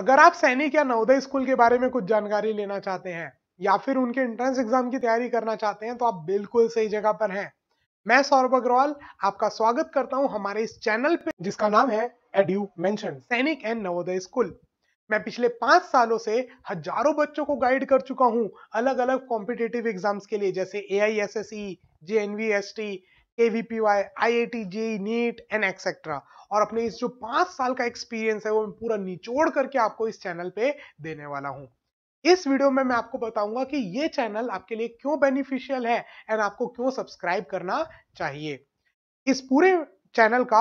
अगर आप सैनिक या नवोदय स्कूल के बारे में कुछ जानकारी लेना चाहते हैं या फिर उनके एंट्रेंस एग्जाम की तैयारी करना चाहते हैं तो आप बिल्कुल सही जगह पर हैं मैं सौरभ अग्रवाल आपका स्वागत करता हूं हमारे इस चैनल पे जिसका नाम है Edu Mansion Sainik and Navodaya school मैं पिछले पांच सालों से हजारों बच्चों को गाइड कर चुका हूं अलग अलग कॉम्पिटेटिव एग्जाम्स के लिए जैसे A I S S E J N V S T K V P Y I I T J NEET and etcetera और अपने इस जो पांच साल का एक्सपीरियंस है वो मैं पूरा निचोड़ करके आपको इस चैनल पे देने वाला हूँ इस वीडियो में मैं आपको बताऊंगा कि ये चैनल आपके लिए क्यों बेनिफिशियल है एंड आपको क्यों सब्सक्राइब करना चाहिए इस पूरे चैनल का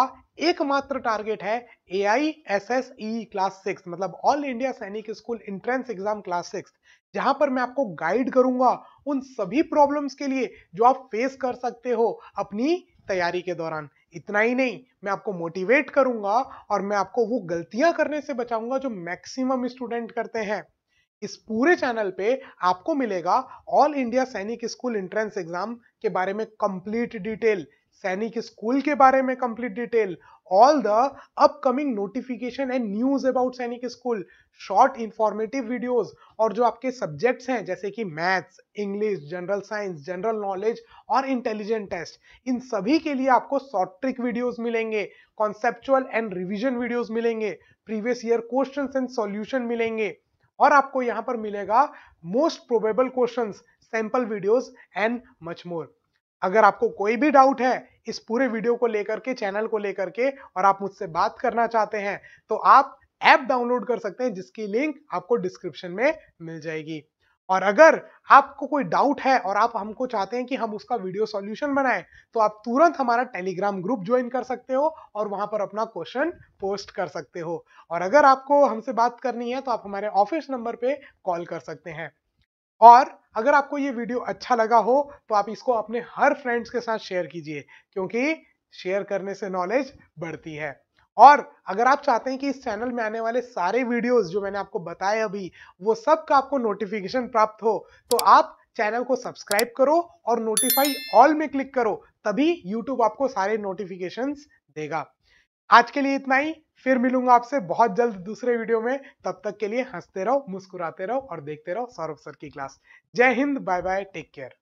एकमात्र टारगेट है A I S S E class six मतलब all India Sainik school entrance exam class six जहां पर मैं आपको गाइड करूंगा उन सभी प्रॉब्लम्स के लिए जो आप फेस कर सकते हो अपनी तैयारी के दौरान इतना ही नहीं मैं आपको मोटिवेट करूंगा और मैं आपको वो गलतियां करने से बचाऊंगा जो मैक्सिमम स्टूडेंट करते हैं इस पूरे चैनल पे आपको मिलेगा all India Sainik school entrance exam के बारे में कंप्लीट डिटेल सैनिक स्कूल के बारे में complete detail all the upcoming notification and news about Sainik school short informative videos और जो आपके सब्जेक्ट्स हैं जैसे कि maths English general science general knowledge और इंटेलिजेंट टेस्ट इन सभी के लिए आपको शॉर्ट ट्रिक वीडियोस मिलेंगे कॉन्सेप्चुअल एंड रिविजन वीडियोज मिलेंगे previous year question and solution मिलेंगे और आपको यहाँ पर मिलेगा most probable question sample videos and much more अगर आपको कोई भी डाउट है इस पूरे वीडियो को लेकर के चैनल को लेकर के और आप मुझसे बात करना चाहते हैं तो आप ऐप डाउनलोड कर सकते हैं जिसकी लिंक आपको डिस्क्रिप्शन में मिल जाएगी और अगर आपको कोई डाउट है और आप हमको चाहते हैं कि हम उसका वीडियो सॉल्यूशन बनाएं तो आप तुरंत हमारा टेलीग्राम ग्रुप ज्वाइन कर सकते हो और वहां पर अपना क्वेश्चन पोस्ट कर सकते हो और अगर आपको हमसे बात करनी है तो आप हमारे ऑफिस नंबर पे कॉल कर सकते हैं और अगर आपको ये वीडियो अच्छा लगा हो तो आप इसको अपने हर फ्रेंड्स के साथ शेयर कीजिए क्योंकि शेयर करने से नॉलेज बढ़ती है और अगर आप चाहते हैं कि इस चैनल में आने वाले सारे वीडियोस जो मैंने आपको बताए अभी वो सब का आपको नोटिफिकेशन प्राप्त हो तो आप चैनल को सब्सक्राइब करो और नोटिफाई ऑल में क्लिक करो तभी यूट्यूब आपको सारे नोटिफिकेशन देगा आज के लिए इतना ही फिर मिलूंगा आपसे बहुत जल्द दूसरे वीडियो में तब तक के लिए हंसते रहो मुस्कुराते रहो और देखते रहो सौरभ सर की क्लास जय हिंद बाय बाय टेक केयर